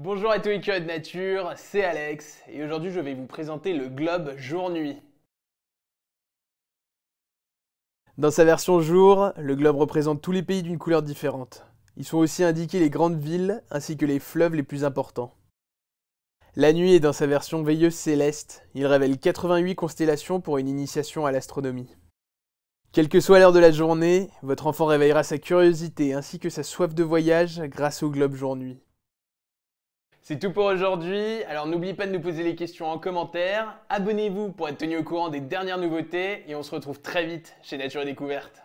Bonjour à tous les curieux de nature, c'est Alex et aujourd'hui je vais vous présenter le globe jour-nuit. Dans sa version jour, le globe représente tous les pays d'une couleur différente. Ils sont aussi indiqués les grandes villes ainsi que les fleuves les plus importants. La nuit est dans sa version veilleuse céleste. Il révèle 88 constellations pour une initiation à l'astronomie. Quelle que soit l'heure de la journée, votre enfant réveillera sa curiosité ainsi que sa soif de voyage grâce au globe jour-nuit. C'est tout pour aujourd'hui. Alors n'oubliez pas de nous poser les questions en commentaire. Abonnez-vous pour être tenu au courant des dernières nouveautés et on se retrouve très vite chez Nature et Découverte.